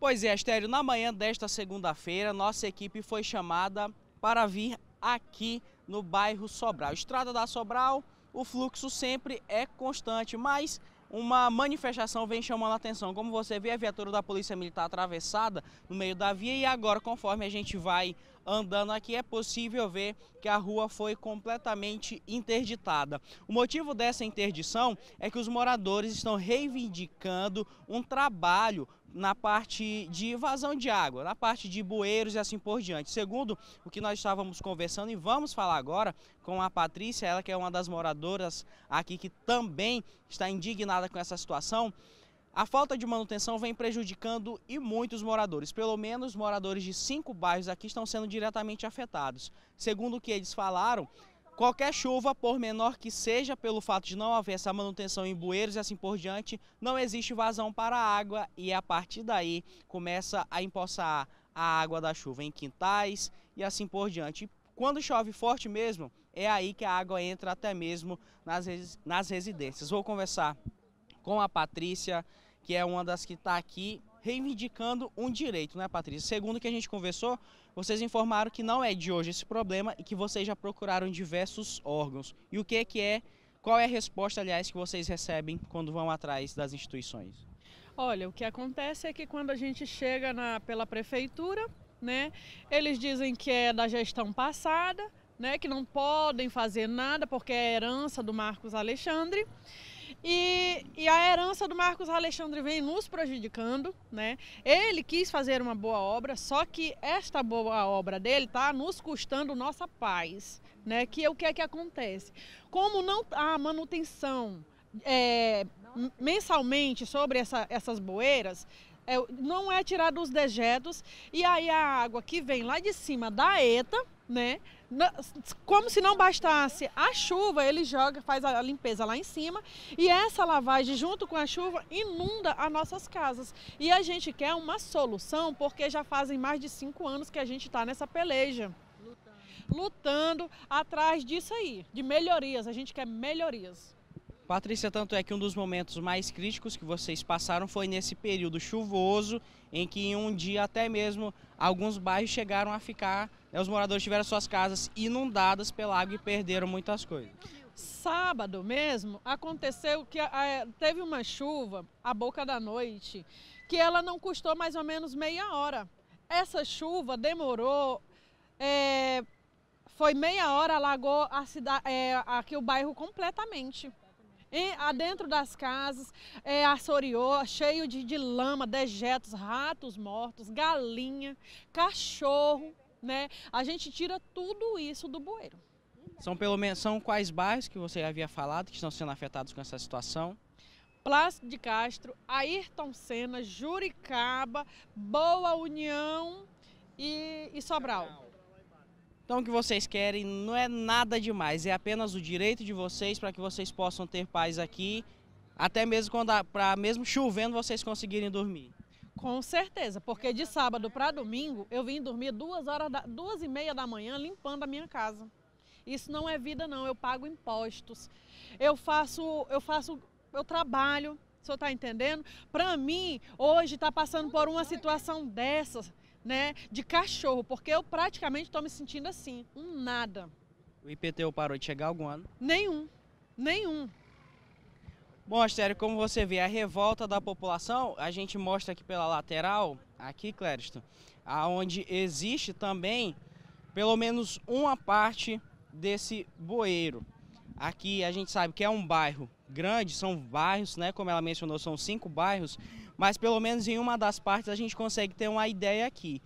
Pois é, Estério. na manhã desta segunda-feira, nossa equipe foi chamada para vir aqui no bairro Sobral. Estrada da Sobral, o fluxo sempre é constante, mas uma manifestação vem chamando a atenção. Como você vê, a viatura da Polícia Militar atravessada no meio da via e agora, conforme a gente vai andando aqui, é possível ver que a rua foi completamente interditada. O motivo dessa interdição é que os moradores estão reivindicando um trabalho na parte de vazão de água, na parte de bueiros e assim por diante. Segundo o que nós estávamos conversando e vamos falar agora com a Patrícia, ela que é uma das moradoras aqui que também está indignada com essa situação. A falta de manutenção vem prejudicando e muitos moradores. Pelo menos moradores de cinco bairros aqui estão sendo diretamente afetados. Segundo o que eles falaram, Qualquer chuva, por menor que seja, pelo fato de não haver essa manutenção em bueiros e assim por diante, não existe vazão para a água e a partir daí começa a empoçar a água da chuva em quintais e assim por diante. Quando chove forte mesmo, é aí que a água entra até mesmo nas, res nas residências. Vou conversar com a Patrícia, que é uma das que está aqui reivindicando um direito, né, Patrícia? Segundo o que a gente conversou, vocês informaram que não é de hoje esse problema e que vocês já procuraram diversos órgãos. E o que é que é? Qual é a resposta, aliás, que vocês recebem quando vão atrás das instituições? Olha, o que acontece é que quando a gente chega na, pela prefeitura, né, eles dizem que é da gestão passada, né, que não podem fazer nada porque é herança do Marcos Alexandre. E, e, a herança do Marcos Alexandre vem nos prejudicando, né? Ele quis fazer uma boa obra, só que esta boa obra dele está nos custando nossa paz, né? Que é o que é que acontece? Como não a manutenção é, mensalmente sobre essa, essas boeiras, é, não é tirar dos dejetos e aí a água que vem lá de cima da ETA, né? Como se não bastasse a chuva, ele joga, faz a limpeza lá em cima e essa lavagem junto com a chuva inunda as nossas casas. E a gente quer uma solução porque já fazem mais de cinco anos que a gente está nessa peleja. Lutando. Lutando atrás disso aí, de melhorias. A gente quer melhorias. Patrícia, tanto é que um dos momentos mais críticos que vocês passaram foi nesse período chuvoso, em que em um dia até mesmo alguns bairros chegaram a ficar, né, os moradores tiveram suas casas inundadas pela água e perderam muitas coisas. Sábado mesmo, aconteceu que teve uma chuva, a boca da noite, que ela não custou mais ou menos meia hora. Essa chuva demorou é, foi meia hora, alagou a cidade, é, aqui o bairro completamente em, dentro das casas, é, açoriou, cheio de, de lama, dejetos, ratos mortos, galinha, cachorro, né? A gente tira tudo isso do bueiro. São, pelo menos, são quais bairros que você havia falado que estão sendo afetados com essa situação? Plácido de Castro, Ayrton Senna, Juricaba, Boa União e, e Sobral. Então o que vocês querem não é nada demais, é apenas o direito de vocês para que vocês possam ter paz aqui, até mesmo quando para mesmo chovendo vocês conseguirem dormir. Com certeza, porque de sábado para domingo eu vim dormir duas horas, da, duas e meia da manhã limpando a minha casa. Isso não é vida não, eu pago impostos, eu faço, eu faço, eu trabalho, o senhor está entendendo? Para mim, hoje está passando por uma situação dessas, né, de cachorro, porque eu praticamente estou me sentindo assim, um nada. O IPTU parou de chegar algum ano? Nenhum, nenhum. Bom, Astério, como você vê, a revolta da população, a gente mostra aqui pela lateral, aqui, Clériston, aonde existe também pelo menos uma parte desse bueiro. Aqui a gente sabe que é um bairro grande, são bairros, né? Como ela mencionou, são cinco bairros, mas pelo menos em uma das partes a gente consegue ter uma ideia aqui.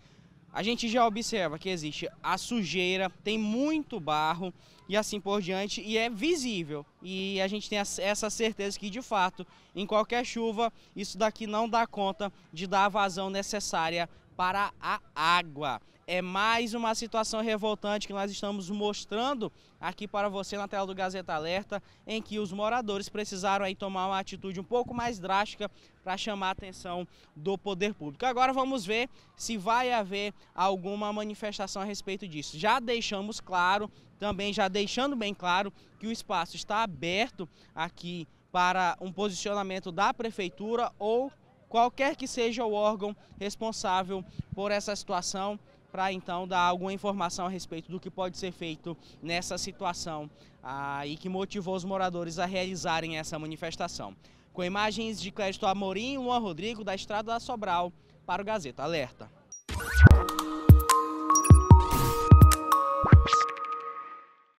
A gente já observa que existe a sujeira, tem muito barro e assim por diante, e é visível. E a gente tem essa certeza que, de fato, em qualquer chuva, isso daqui não dá conta de dar a vazão necessária para a água. É mais uma situação revoltante que nós estamos mostrando aqui para você na tela do Gazeta Alerta, em que os moradores precisaram aí tomar uma atitude um pouco mais drástica para chamar a atenção do poder público. Agora vamos ver se vai haver alguma manifestação a respeito disso. Já deixamos claro, também já deixando bem claro, que o espaço está aberto aqui para um posicionamento da prefeitura ou qualquer que seja o órgão responsável por essa situação, para então dar alguma informação a respeito do que pode ser feito nessa situação ah, e que motivou os moradores a realizarem essa manifestação. Com imagens de Clédito Amorim e Luan Rodrigo da Estrada da Sobral para o Gazeta Alerta.